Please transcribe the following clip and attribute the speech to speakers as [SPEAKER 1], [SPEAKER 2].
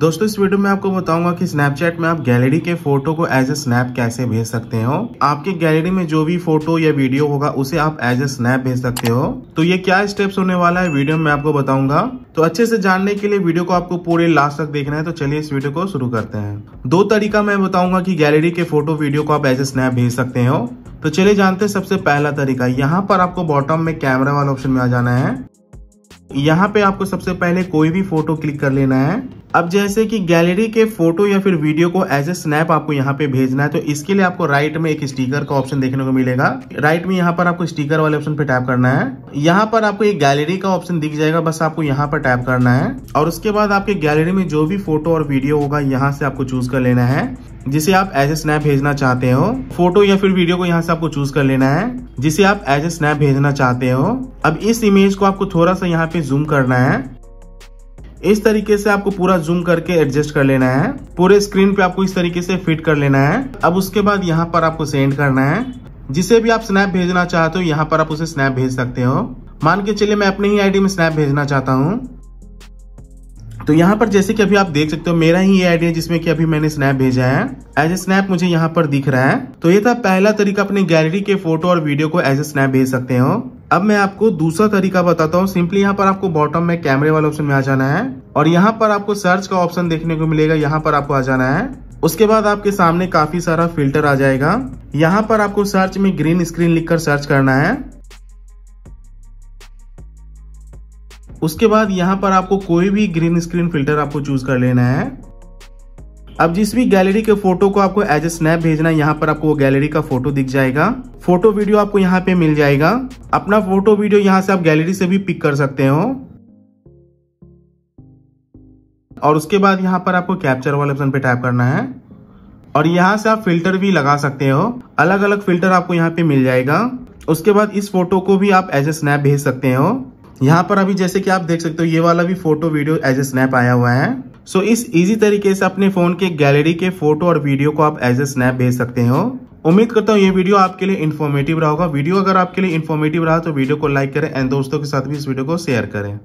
[SPEAKER 1] दोस्तों इस वीडियो में आपको बताऊंगा कि स्नैपचैट में आप गैलरी के फोटो को एज ए स्नैप कैसे भेज सकते हो आपके गैलरी में जो भी फोटो या वीडियो होगा उसे आप एज ए स्नैप भेज सकते हो तो ये क्या स्टेप्स होने वाला है वीडियो में आपको बताऊंगा तो अच्छे से जानने के लिए वीडियो को आपको पूरे लास्ट तक देखना है तो चलिए इस वीडियो को शुरू करते हैं दो तरीका मैं बताऊंगा की गैलरी के फोटो वीडियो को आप एज ए स्नैप भेज सकते हो तो चलिए जानते हैं सबसे पहला तरीका यहाँ पर आपको बॉटम में कैमरा वाला ऑप्शन में आ जाना है यहाँ पे आपको सबसे पहले कोई भी फोटो क्लिक कर लेना है अब जैसे कि गैलरी के फोटो या फिर वीडियो को एज ए स्नैप आपको यहाँ पे भेजना है तो इसके लिए आपको राइट में एक स्टिकर का ऑप्शन देखने को मिलेगा राइट में यहाँ पर आपको स्टिकर वाले ऑप्शन पे टैप करना है यहाँ पर आपको एक गैलरी का ऑप्शन दिख जाएगा बस आपको यहाँ पर टैप करना है और उसके बाद आपके गैलरी में जो भी फोटो और वीडियो होगा यहाँ से आपको चूज कर लेना है जिसे आप एज ए स्नैप भेजना चाहते हो फोटो या फिर वीडियो को यहाँ से आपको चूज कर लेना है जिसे आप एज ए स्नैप भेजना चाहते हो अब इस इमेज को आपको थोड़ा सा यहाँ पे जूम करना है इस तरीके से आपको पूरा जूम करके एडजस्ट कर लेना है पूरे स्क्रीन पे आपको इस तरीके से फिट कर लेना है अब उसके बाद यहाँ पर आपको सेंड करना है जिसे भी आप स्नैप भेजना चाहते हो यहाँ पर आप उसे स्नैप भेज सकते हो मान के चलिए मैं अपने ही आईडी में स्नैप भेजना चाहता हूँ तो यहाँ पर जैसे कि अभी आप देख सकते हो मेरा ही ये आईडी है जिसमें कि अभी मैंने स्नैप भेजा है एज ए स्नैप मुझे यहाँ पर दिख रहा है तो ये था पहला तरीका अपनी गैलरी के फोटो और वीडियो को एज ए स्नैप भेज सकते हो अब मैं आपको दूसरा तरीका बताता हूँ सिंपली यहाँ पर आपको बॉटम में कैमरे वाले ऑप्शन में आ जाना है और यहाँ पर आपको सर्च का ऑप्शन देखने को मिलेगा यहाँ पर आपको आ जाना है उसके बाद आपके सामने काफी सारा फिल्टर आ जाएगा यहाँ पर आपको सर्च में ग्रीन स्क्रीन लिखकर सर्च करना है उसके बाद यहाँ पर आपको कोई भी ग्रीन स्क्रीन फिल्टर आपको चूज कर लेना है अब जिस भी गैलरी के फोटो को आपको एज ए स्नैप भेजना है यहाँ पर आपको वो गैलरी का फोटो दिख जाएगा फोटो वीडियो आपको यहाँ पे मिल जाएगा अपना फोटो वीडियो यहाँ से आप गैलरी से भी पिक कर सकते हो और उसके बाद यहाँ पर आपको कैप्चर वाले ऑप्शन पे टाइप करना है और यहाँ से आप फिल्टर भी लगा सकते हो अलग अलग फिल्टर आपको यहाँ पे मिल जाएगा उसके बाद इस फोटो को भी आप एज ए स्नैप भेज सकते हो यहाँ पर अभी जैसे कि आप देख सकते हो ये वाला भी photo video as a snap आया हुआ है सो इस इजी तरीके से अपने फोन के गैलरी के फोटो और वीडियो को आप एज ए स्नैप भेज सकते हो उम्मीद करता हूँ ये वीडियो आपके लिए इन्फॉर्मेटिव रहा होगा वीडियो अगर आपके लिए इन्फॉर्मेटिव रहा तो वीडियो को लाइक करें एंड दोस्तों के साथ भी इस वीडियो को शेयर करें